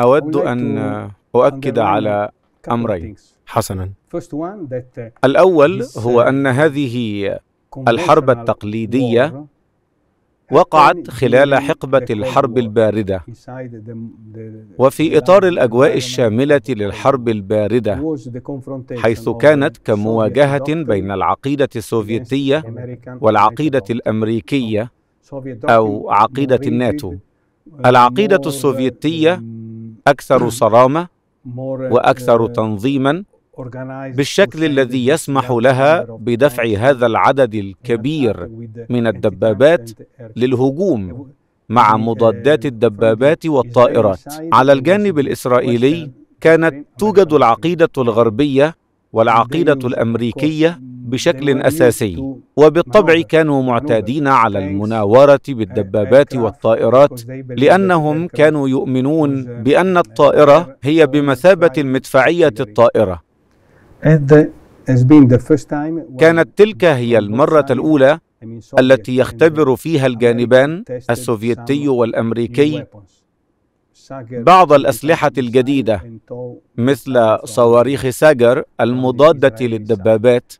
أود أن أؤكد على أمرين حسنا uh, الأول uh, هو أن هذه الحرب التقليدية وقعت خلال حقبة الحرب الباردة وفي إطار الأجواء الشاملة للحرب الباردة حيث كانت كمواجهة بين العقيدة السوفيتية والعقيدة الأمريكية أو عقيدة الناتو العقيدة السوفيتية أكثر صرامة وأكثر تنظيما بالشكل الذي يسمح لها بدفع هذا العدد الكبير من الدبابات للهجوم مع uh, مضادات الدبابات والطائرات على الجانب الإسرائيلي كانت توجد العقيدة الغربية والعقيدة الأمريكية mm, بشكل أساسي وبالطبع كانوا معتادين على المناورة uh, uh, بالدبابات والطائرات لأنهم كانوا يؤمنون uh, بأن الطائرة هي بمثابة المدفعية الطائرة كانت تلك هي المرة الأولى التي يختبر فيها الجانبان السوفيتي والأمريكي بعض الأسلحة الجديدة مثل صواريخ ساجر المضادة للدبابات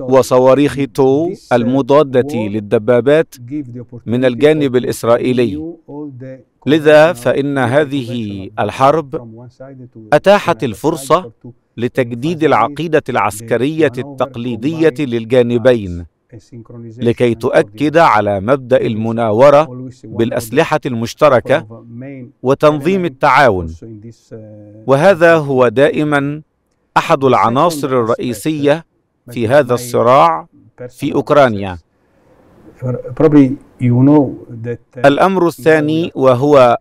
وصواريخ تو المضادة للدبابات من الجانب الإسرائيلي لذا فإن هذه الحرب أتاحت الفرصة لتجديد العقيدة العسكرية التقليدية للجانبين لكي يعني تؤكد على مبدا المناوره بالاسلحه المشتركه وتنظيم التعاون uh, وهذا هو دائما احد العناصر الرئيسيه في هذا الصراع في اوكرانيا uh, الامر الثاني وهو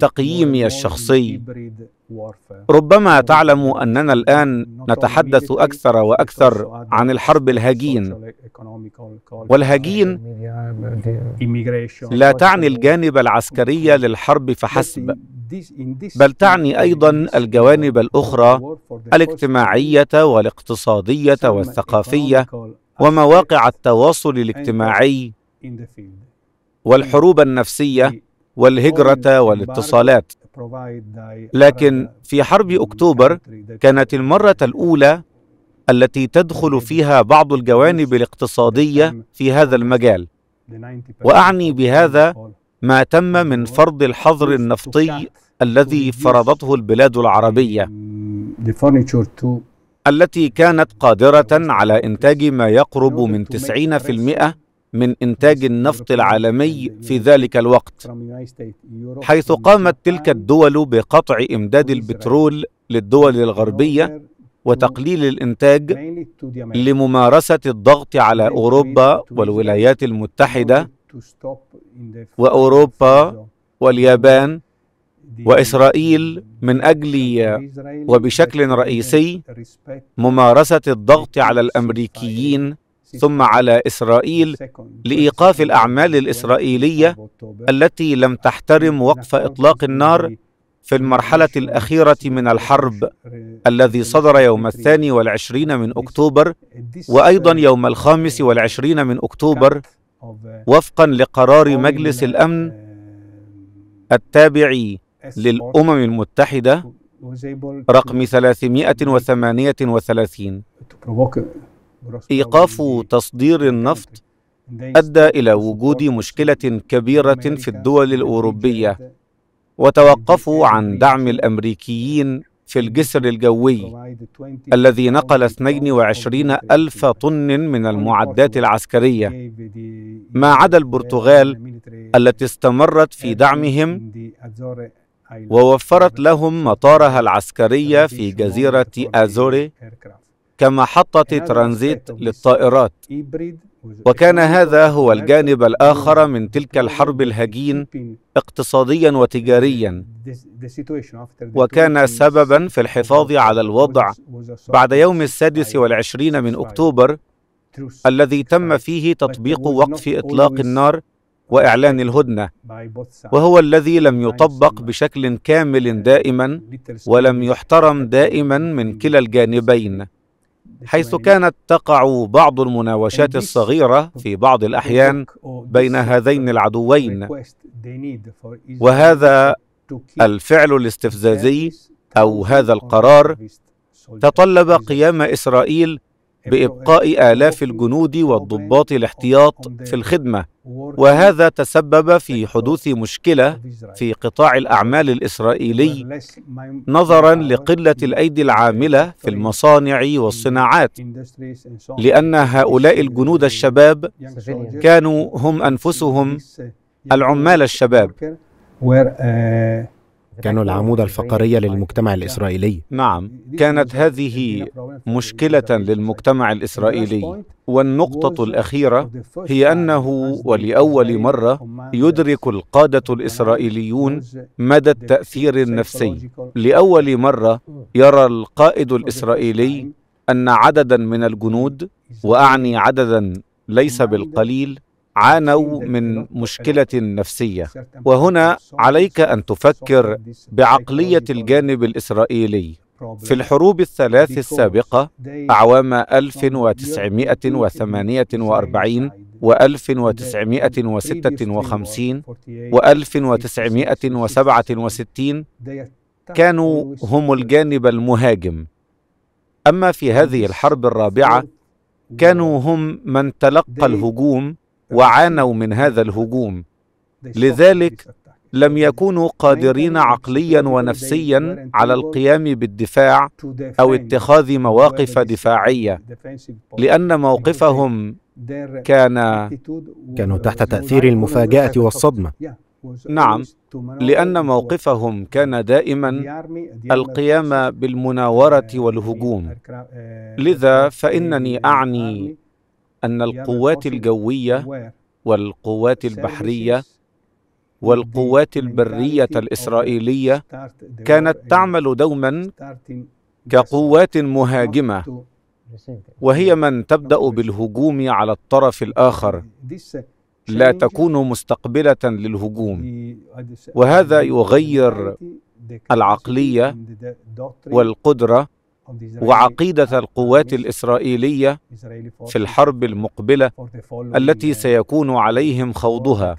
تقييمي الشخصي ربما تعلم أننا الآن نتحدث أكثر وأكثر عن الحرب الهجين والهجين لا تعني الجانب العسكري للحرب فحسب بل تعني أيضا الجوانب الأخرى الاجتماعية والاقتصادية والثقافية ومواقع التواصل الاجتماعي والحروب النفسيه والهجره والاتصالات لكن في حرب أكتوبر كانت المرة الأولى التي تدخل فيها بعض الجوانب الاقتصادية في هذا المجال وأعني بهذا ما تم من فرض الحظر النفطي الذي فرضته البلاد العربية mm, التي كانت قادرة على إنتاج ما يقرب من 90% من إنتاج النفط العالمي في ذلك الوقت حيث قامت تلك الدول بقطع إمداد البترول للدول الغربية وتقليل الإنتاج لممارسة الضغط على أوروبا والولايات المتحدة وأوروبا واليابان وإسرائيل من أجل وبشكل رئيسي ممارسة الضغط على الأمريكيين ثم على إسرائيل لإيقاف الأعمال الإسرائيلية التي لم تحترم وقف إطلاق النار في المرحلة الأخيرة من الحرب الذي صدر يوم الثاني والعشرين من أكتوبر وأيضا يوم الخامس والعشرين من أكتوبر uh, وفقا لقرار مجلس الأمن uh, التابع للأمم المتحدة رقم 338 ايقاف تصدير النفط ادى الى وجود مشكله كبيره في الدول الاوروبيه وتوقفوا عن دعم الامريكيين في الجسر الجوي الذي نقل 22 ألف طن من المعدات العسكرية ما عدا البرتغال التي استمرت في دعمهم ووفرت لهم مطارها العسكري في جزيرة أزوري كمحطة ترانزيت للطائرات وكان هذا هو الجانب الآخر من تلك الحرب الهجين اقتصاديا وتجاريا وكان سببا في الحفاظ على الوضع بعد يوم السادس والعشرين من أكتوبر الذي تم فيه تطبيق وقف إطلاق النار وإعلان الهدنة وهو الذي لم يطبق بشكل كامل دائما ولم يحترم دائما من كلا الجانبين حيث كانت تقع بعض المناوشات الصغيرة في بعض الأحيان uh, بين uh, هذين العدوين وهذا الفعل الاستفزازي أو هذا القرار تطلب قيام إسرائيل بإبقاء آلاف الجنود والضباط الاحتياط في الخدمة وهذا تسبب في حدوث مشكلة في قطاع الأعمال الإسرائيلي نظرا لقلة الأيدي العاملة في المصانع والصناعات لأن هؤلاء الجنود الشباب كانوا هم أنفسهم العمال الشباب uh, كانوا العمود الفقري للمجتمع الإسرائيلي نعم كانت هذه مشكلة للمجتمع الإسرائيلي والنقطة الأخيرة هي أنه ولأول مرة يدرك القادة الإسرائيليون مدى التأثير النفسي لأول مرة يرى القائد الإسرائيلي أن عددا من الجنود وأعني عددا ليس بالقليل عانوا من مشكله نفسيه وهنا عليك ان تفكر بعقليه الجانب الاسرائيلي في الحروب الثلاث السابقة أعوام 1948 و 1956 و 1967 كانوا هم الجانب المهاجم أما في هذه الحرب الرابعة كانوا هم من تلقى الهجوم وعانوا من هذا الهجوم لذلك لم يكونوا قادرين عقليا ونفسيا على القيام بالدفاع او اتخاذ مواقف دفاعيه لان موقفهم كان كانوا تحت تاثير المفاجاه والصدمه نعم لان موقفهم كان دائما القيام بالمناوره والهجوم لذا فانني اعني ان القوات الجويه والقوات البحريه والقوات البريه الاسرائيليه كانت تعمل دوما كقوات مهاجمه وهي من تبدا بالهجوم على الطرف الاخر لا تكون مستقبله للهجوم وهذا يغير العقليه والقدره وعقيده القوات الاسرائيليه في الحرب المقبله التي سيكون عليهم خوضها